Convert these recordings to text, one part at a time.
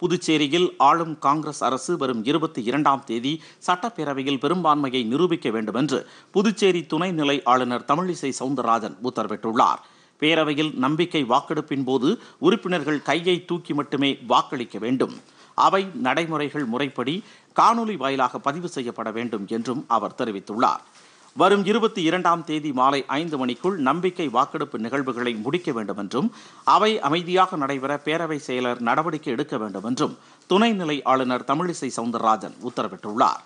புதுச்சேரியில் ஆளும் காங்கிரஸ் அரசு வரும் இருபத்தி இரண்டாம் தேதி சட்டப்பேரவையில் பெரும்பான்மையை நிரூபிக்க வேண்டும் என்று புதுச்சேரி துணைநிலை ஆளுநர் தமிழிசை சவுந்தரராஜன் உத்தரவிட்டுள்ளார் பேரவையில் நம்பிக்கை வாக்கெடுப்பின் போது உறுப்பினர்கள் கையை தூக்கி மட்டுமே வாக்களிக்க வேண்டும் அவை நடைமுறைகள் முறைப்படி காணொலி வாயிலாக பதிவு செய்யப்பட வேண்டும் என்றும் அவர் தெரிவித்துள்ளார் வரும் இருபத்தி இரண்டாம் தேதி மாலை ஐந்து மணிக்குள் நம்பிக்கை வாக்கெடுப்பு நிகழ்வுகளை முடிக்க வேண்டும் என்றும் அவை அமைதியாக நடைபெற பேரவை செயலர் நடவடிக்கை எடுக்க வேண்டும் என்றும் துணைநிலை ஆளுநர் தமிழிசை சவுந்தரராஜன் உத்தரவிட்டுள்ளார்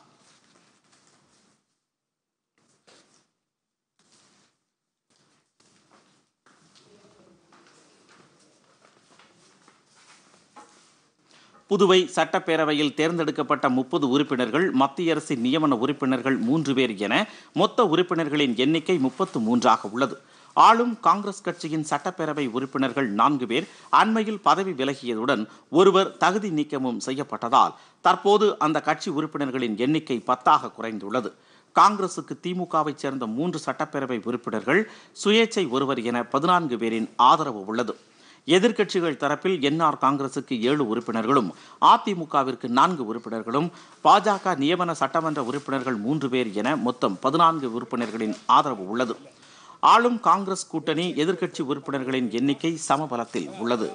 புதுவை சட்டப்பேரவையில் தேர்ந்தெடுக்கப்பட்ட முப்பது உறுப்பினர்கள் மத்திய அரசின் நியமன உறுப்பினர்கள் மூன்று பேர் என மொத்த உறுப்பினர்களின் எண்ணிக்கை முப்பத்து மூன்றாக உள்ளது ஆளும் காங்கிரஸ் கட்சியின் சட்டப்பேரவை உறுப்பினர்கள் நான்கு பேர் அண்மையில் பதவி விலகியதுடன் ஒருவர் தகுதி நீக்கமும் செய்யப்பட்டதால் தற்போது அந்த கட்சி உறுப்பினர்களின் எண்ணிக்கை பத்தாக குறைந்துள்ளது காங்கிரசுக்கு திமுகவைச் சேர்ந்த மூன்று சட்டப்பேரவை உறுப்பினர்கள் சுயேச்சை ஒருவர் என பதினான்கு பேரின் ஆதரவு உள்ளது எதிர்க்கட்சிகள் தரப்பில் என்ஆர் காங்கிரசுக்கு ஏழு உறுப்பினர்களும் அதிமுகவிற்கு நான்கு உறுப்பினர்களும் பாஜக நியமன சட்டமன்ற உறுப்பினர்கள் மூன்று பேர் என மொத்தம் பதினான்கு உறுப்பினர்களின் ஆதரவு உள்ளது ஆளும் காங்கிரஸ் கூட்டணி எதிர்க்கட்சி உறுப்பினர்களின் எண்ணிக்கை சமபலத்தில் உள்ளது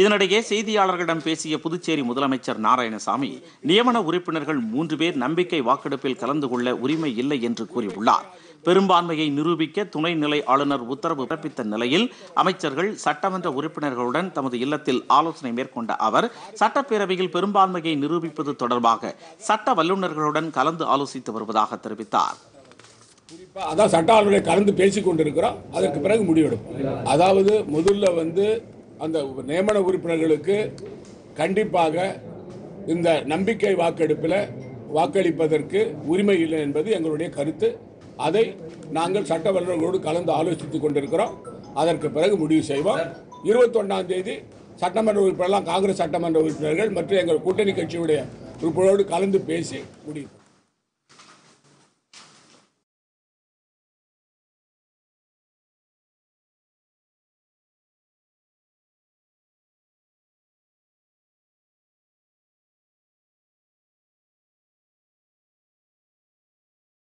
இதனிடையே செய்தியாளர்களிடம் பேசிய புதுச்சேரி முதலமைச்சர் நாராயணசாமி நியமன உறுப்பினர்கள் மூன்று பேர் நம்பிக்கை வாக்கெடுப்பில் கலந்து கொள்ள உரிமை இல்லை என்று கூறியுள்ளார் பெரும்பான்மையை நிரூபிக்க துணைநிலை ஆளுநர் உத்தரவு பிறப்பித்த நிலையில் அமைச்சர்கள் சட்டமன்ற உறுப்பினர்களுடன் தமது இல்லத்தில் ஆலோசனை மேற்கொண்ட அவர் சட்டப்பேரவையில் பெரும்பான்மையை நிரூபிப்பது தொடர்பாக சட்ட வல்லுநர்களுடன் கலந்து ஆலோசித்து வருவதாக தெரிவித்தார் அதான் சட்ட ஆளுநரை கலந்து பேசிக் கொண்டிருக்கிறோம் அதற்கு பிறகு முடிவெடுப்போம் அதாவது முதல்ல வந்து அந்த நியமன உறுப்பினர்களுக்கு கண்டிப்பாக இந்த நம்பிக்கை வாக்கெடுப்பில் வாக்களிப்பதற்கு உரிமை இல்லை என்பது எங்களுடைய கருத்து அதை நாங்கள் சட்ட வல்லுநர்களோடு கலந்து ஆலோசித்துக் கொண்டிருக்கிறோம் அதற்கு பிறகு முடிவு செய்வோம் இருபத்தொன்னாம் தேதி சட்டமன்ற உறுப்பினர்லாம் காங்கிரஸ் சட்டமன்ற உறுப்பினர்கள் மற்றும் எங்கள் கூட்டணி கட்சியுடைய உறுப்பினரோடு கலந்து பேசி முடியும்